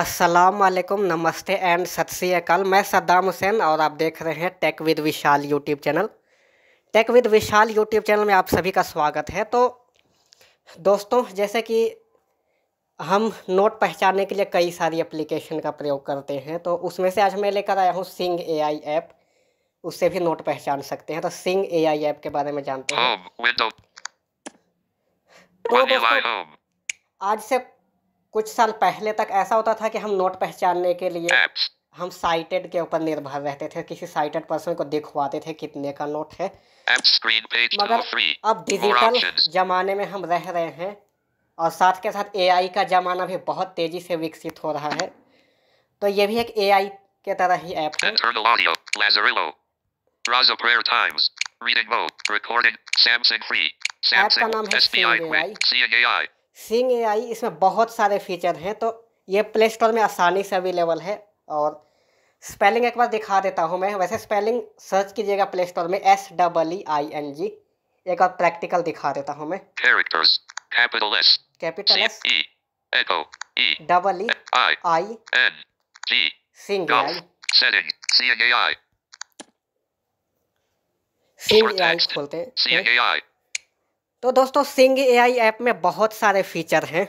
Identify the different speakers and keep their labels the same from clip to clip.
Speaker 1: असलम नमस्ते एंड सत श्रीकाल मैं सद्दाम हुसैन और आप देख रहे हैं Tech with Vishal YouTube channel Tech with Vishal YouTube channel में आप सभी का स्वागत है तो दोस्तों जैसे कि हम नोट पहचानने के लिए कई सारी एप्लीकेशन का प्रयोग करते हैं तो उसमें से आज मैं लेकर आया हूँ सिंग ए आई ऐप उससे भी नोट पहचान सकते हैं तो सिंग ए आई ऐप के बारे में जानते हैं तो, तो दोस्तों आज से कुछ साल पहले तक ऐसा होता था कि हम नोट पहचानने के लिए हम साइटेड के ऊपर निर्भर रहते थे किसी साइटेड पर्सन को दिखवाते थे कितने का नोट है मगर अब डिजिटल जमाने में हम रह रहे हैं और साथ के साथ एआई का ज़माना भी बहुत तेज़ी से विकसित हो रहा है तो ये भी एक एआई के तरह ही ऐप है ऐप का नाम है सिंग ए आई इसमें बहुत सारे फीचर हैं तो ये प्ले स्टोर में आसानी से अवेलेबल है और स्पेलिंग एक बार दिखा देता हूँ मैं वैसे स्पेलिंग सर्च कीजिएगा प्ले स्टोर में S double E I N G एक बार प्रैक्टिकल दिखा देता हूँ मैं capital S double E I N G सिंग सिंग खोलते हैं तो दोस्तों सिंग एआई ऐप में बहुत सारे फीचर हैं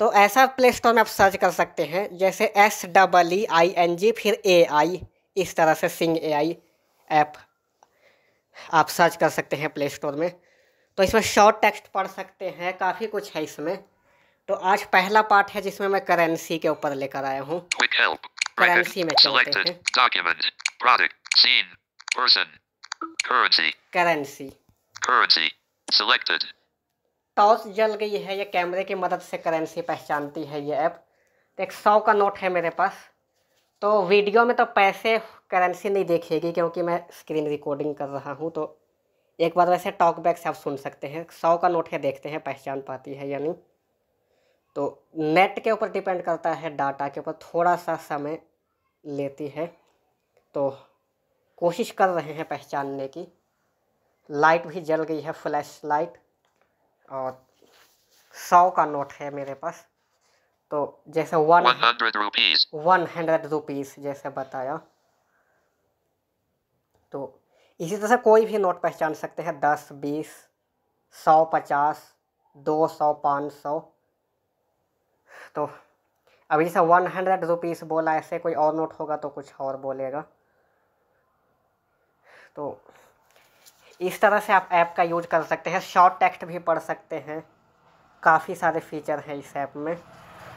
Speaker 1: तो ऐसा प्ले स्टोर में आप सर्च कर सकते हैं जैसे S double E I N G फिर ए आई इस तरह से सिंग ए आई ऐप आप सर्च कर सकते हैं प्ले स्टोर में तो इसमें शॉर्ट टेक्स्ट पढ़ सकते हैं काफ़ी कुछ है इसमें तो आज पहला पार्ट है जिसमें मैं करेंसी के ऊपर लेकर आया हूँ करेंसी में करेंसी करेंसी Selected. टॉर्च जल गई है ये कैमरे की मदद से करेंसी पहचानती है ये ऐप तो एक सौ का नोट है मेरे पास तो वीडियो में तो पैसे करेंसी नहीं देखेगी क्योंकि मैं स्क्रीन रिकॉर्डिंग कर रहा हूँ तो एक बार वैसे टॉक बैक से आप सुन सकते हैं सौ का नोट है देखते हैं पहचान पाती है या नहीं तो नेट के ऊपर डिपेंड करता है डाटा के ऊपर थोड़ा सा समय लेती है तो कोशिश कर रहे हैं पहचानने की लाइट भी जल गई है फ्लैश लाइट और सौ का नोट है मेरे पास तो जैसे वन वन हंड्रेड रुपीज़ जैसे बताया तो इसी तरह से कोई भी नोट पहचान सकते हैं दस बीस सौ पचास दो सौ पाँच सौ तो अभी जैसे वन हंड्रेड रुपीज़ बोला ऐसे कोई और नोट होगा तो कुछ और बोलेगा तो इस तरह से आप ऐप का यूज कर सकते हैं शॉर्ट टेक्स्ट भी पढ़ सकते हैं काफ़ी सारे फीचर हैं इस ऐप में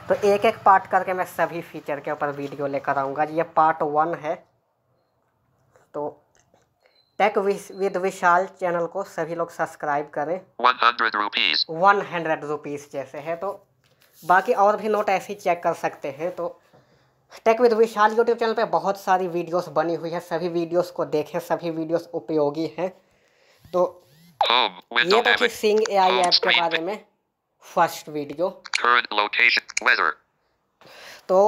Speaker 1: तो एक एक पार्ट करके मैं सभी फीचर के ऊपर वीडियो लेकर आऊँगा ये पार्ट वन है तो टेक विद विशाल चैनल को सभी लोग सब्सक्राइब करें वन हंड्रेड रुपीज़ जैसे है तो बाकी और भी नोट ऐसे ही चेक कर सकते हैं तो tech with Vishal YouTube channel पे बहुत सारी वीडियोस बनी हुई है सभी वीडियोस को देखें सभी वीडियोस उपयोगी हैं तो oh, ये था सिंग ए आई ऐप के बारे में फर्स्ट वीडियो तो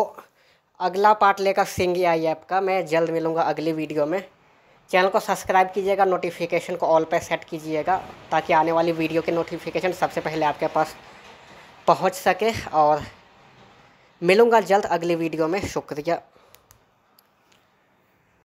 Speaker 1: अगला पार्ट लेकर सिंग ए आई ऐप का मैं जल्द मिलूँगा अगली वीडियो में चैनल को सब्सक्राइब कीजिएगा नोटिफिकेशन को ऑल पे सेट कीजिएगा ताकि आने वाली वीडियो के नोटिफिकेशन सबसे पहले आपके पास पहुंच सके और मिलूँगा जल्द अगली वीडियो में शुक्रिया